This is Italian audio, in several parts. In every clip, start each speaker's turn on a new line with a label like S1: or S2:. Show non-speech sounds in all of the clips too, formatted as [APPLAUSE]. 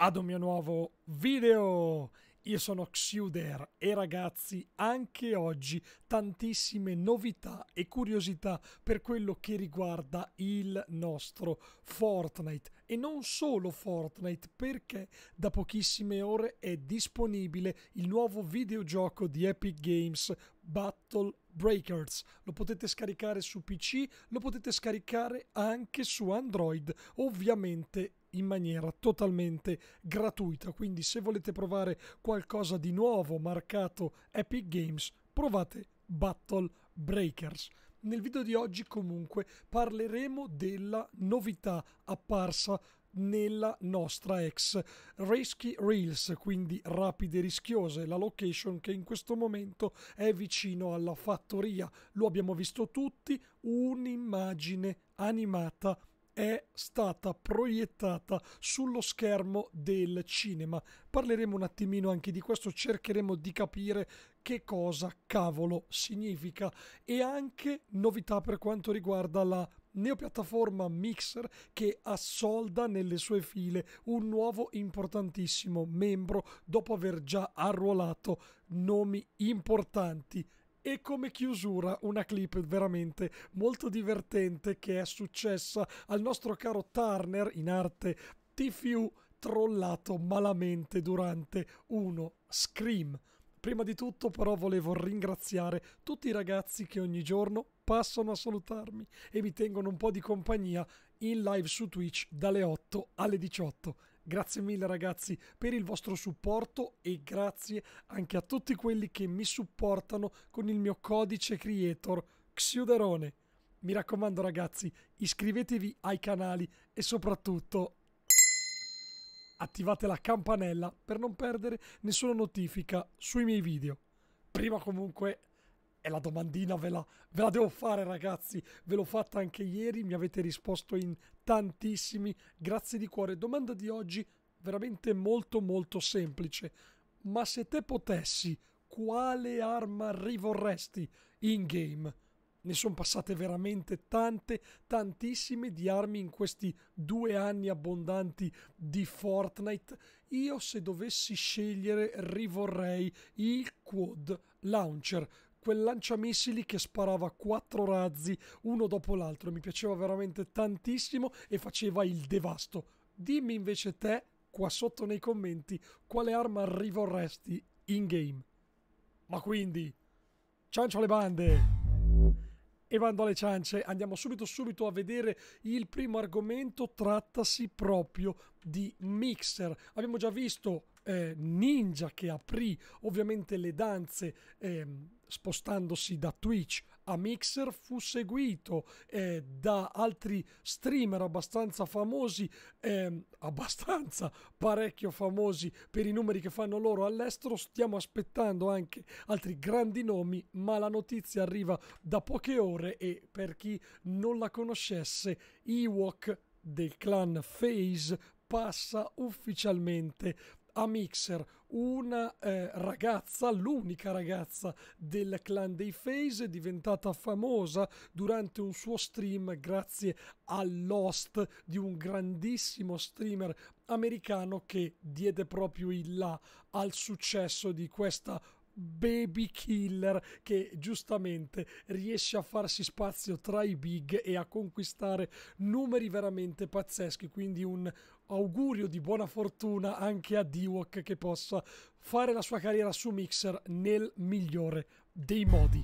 S1: ad un mio nuovo video. Io sono Xuder e ragazzi, anche oggi tantissime novità e curiosità per quello che riguarda il nostro Fortnite. E non solo Fortnite, perché da pochissime ore è disponibile il nuovo videogioco di Epic Games Battle Breakers. Lo potete scaricare su PC, lo potete scaricare anche su Android, ovviamente in maniera totalmente gratuita. Quindi se volete provare qualcosa di nuovo marcato Epic Games, provate Battle Breakers. Nel video di oggi comunque parleremo della novità apparsa nella nostra ex Risky Reels, quindi rapide rischiose, la location che in questo momento è vicino alla fattoria. Lo abbiamo visto tutti, un'immagine animata è stata proiettata sullo schermo del cinema. Parleremo un attimino anche di questo, cercheremo di capire che cosa cavolo significa e anche novità per quanto riguarda la neopiattaforma Mixer che assolda nelle sue file un nuovo importantissimo membro dopo aver già arruolato nomi importanti e come chiusura una clip veramente molto divertente che è successa al nostro caro Turner in arte TFU trollato malamente durante uno Scream. Prima di tutto però volevo ringraziare tutti i ragazzi che ogni giorno passano a salutarmi e mi tengono un po' di compagnia in live su Twitch dalle 8 alle 18. Grazie mille ragazzi per il vostro supporto e grazie anche a tutti quelli che mi supportano con il mio codice creator Xiuderone. Mi raccomando ragazzi, iscrivetevi ai canali e soprattutto attivate la campanella per non perdere nessuna notifica sui miei video. Prima comunque e la domandina ve la, ve la devo fare, ragazzi. Ve l'ho fatta anche ieri, mi avete risposto in tantissimi. Grazie di cuore. Domanda di oggi veramente molto molto semplice. Ma se te potessi, quale arma rivorresti in game? Ne sono passate veramente tante, tantissime di armi in questi due anni abbondanti di Fortnite. Io se dovessi scegliere rivorrei il Quad Launcher, quel lanciamissili che sparava quattro razzi uno dopo l'altro. Mi piaceva veramente tantissimo e faceva il devasto. Dimmi invece te, qua sotto nei commenti, quale arma rivorresti in game. Ma quindi, ciancio alle bande! E vando alle ciance, andiamo subito subito a vedere il primo argomento, trattasi proprio di mixer. Abbiamo già visto eh, ninja che aprì ovviamente le danze eh, spostandosi da Twitch a Mixer, fu seguito eh, da altri streamer abbastanza famosi, ehm, abbastanza parecchio famosi per i numeri che fanno loro all'estero. Stiamo aspettando anche altri grandi nomi, ma la notizia arriva da poche ore e per chi non la conoscesse, Ewok del clan Phase passa ufficialmente a Mixer una eh, ragazza, l'unica ragazza del clan dei Face, diventata famosa durante un suo stream grazie all'host di un grandissimo streamer americano che diede proprio il là al successo di questa baby killer che giustamente riesce a farsi spazio tra i big e a conquistare numeri veramente pazzeschi. Quindi un augurio di buona fortuna anche a Diwok che possa fare la sua carriera su Mixer nel migliore dei modi.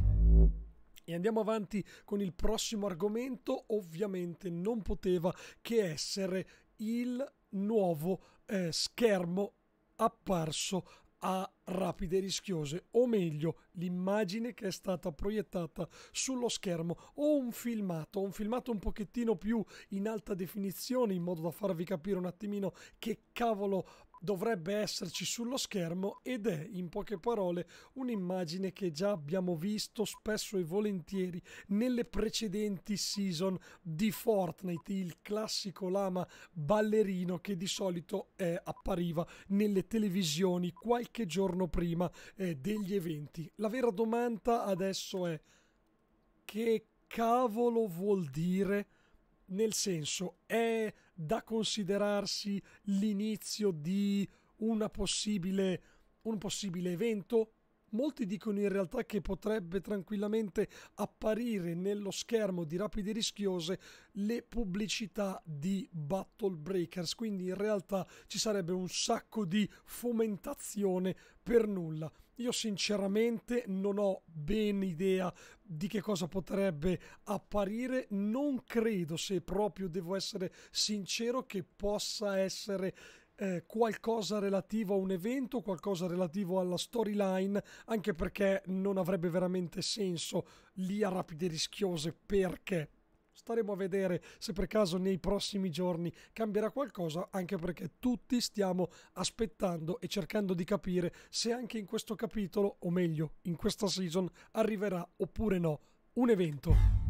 S1: E andiamo avanti con il prossimo argomento, ovviamente non poteva che essere il nuovo eh, schermo apparso a rapide e rischiose, o meglio l'immagine che è stata proiettata sullo schermo o un filmato, un filmato un pochettino più in alta definizione in modo da farvi capire un attimino che cavolo dovrebbe esserci sullo schermo ed è in poche parole un'immagine che già abbiamo visto spesso e volentieri nelle precedenti season di Fortnite, il classico lama ballerino che di solito eh, appariva nelle televisioni qualche giorno prima eh, degli eventi. La vera domanda adesso è che cavolo vuol dire nel senso è da considerarsi l'inizio di una possibile, un possibile evento Molti dicono in realtà che potrebbe tranquillamente apparire nello schermo di Rapide Rischiose le pubblicità di Battle Breakers, quindi in realtà ci sarebbe un sacco di fomentazione per nulla. Io sinceramente non ho ben idea di che cosa potrebbe apparire, non credo se proprio devo essere sincero che possa essere eh, qualcosa relativo a un evento, qualcosa relativo alla storyline, anche perché non avrebbe veramente senso lì a rapide rischiose perché Staremo a vedere se per caso nei prossimi giorni cambierà qualcosa, anche perché tutti stiamo aspettando e cercando di capire se anche in questo capitolo, o meglio in questa season, arriverà oppure no un evento.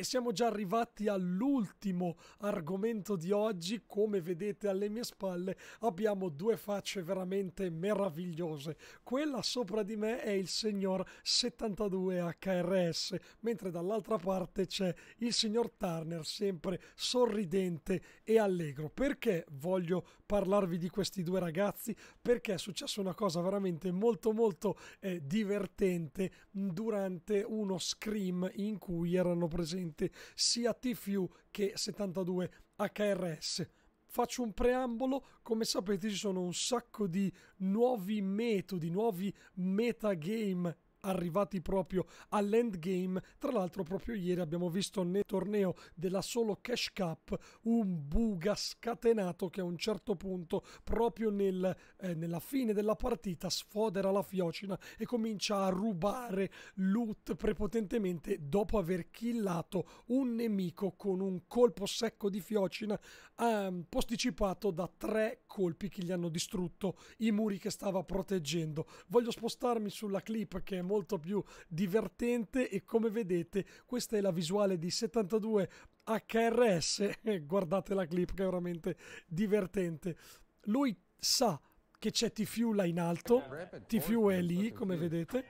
S1: E siamo già arrivati all'ultimo argomento di oggi. Come vedete alle mie spalle abbiamo due facce veramente meravigliose. Quella sopra di me è il signor 72 HRS, mentre dall'altra parte c'è il signor Turner, sempre sorridente e allegro. Perché voglio parlarvi di questi due ragazzi? Perché è successa una cosa veramente molto molto eh, divertente durante uno scream in cui erano presenti presente sia TFU che 72 HRS faccio un preambolo, come sapete ci sono un sacco di nuovi metodi, nuovi metagame arrivati proprio all'endgame. Tra l'altro proprio ieri abbiamo visto nel torneo della solo Cash Cup un buga scatenato che a un certo punto proprio nel, eh, nella fine della partita sfodera la fiocina e comincia a rubare loot prepotentemente dopo aver killato un nemico con un colpo secco di fiocina ehm, posticipato da tre colpi che gli hanno distrutto i muri che stava proteggendo. Voglio spostarmi sulla clip che è molto molto più divertente e come vedete questa è la visuale di 72 HRS [LAUGHS] guardate la clip che è veramente divertente lui sa che c'è Tfiu là in alto Tfiu è lì come vedete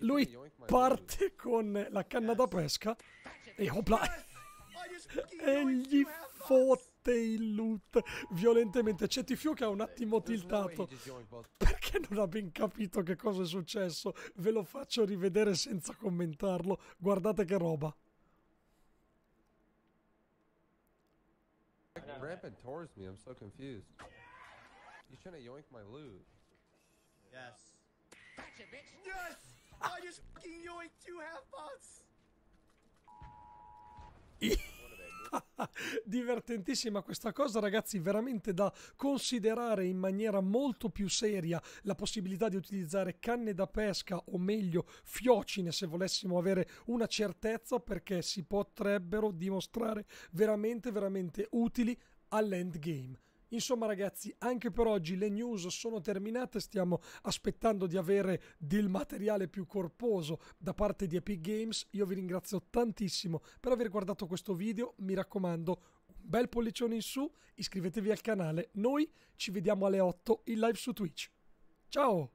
S1: lui parte con la canna da pesca e hopla [LAUGHS] e gli fotte il loot violentemente. C'è Tifio che ha un attimo tiltato. [LAUGHS] Perché non ha ben capito che cosa è successo? Ve lo faccio rivedere senza commentarlo. Guardate che roba. Rampant towards me, I'm so confused. You're trying to yoink my loot. Yes. Gotcha, bitch! Yes! I just yoinked two half pots! [LAUGHS] [LAUGHS] Divertentissima questa cosa, ragazzi, veramente da considerare in maniera molto più seria la possibilità di utilizzare canne da pesca o meglio fiocine se volessimo avere una certezza perché si potrebbero dimostrare veramente veramente utili all'endgame. Insomma ragazzi, anche per oggi le news sono terminate, stiamo aspettando di avere del materiale più corposo da parte di Epic Games. Io vi ringrazio tantissimo per aver guardato questo video, mi raccomando un bel pollicione in su, iscrivetevi al canale, noi ci vediamo alle 8 in live su Twitch. Ciao!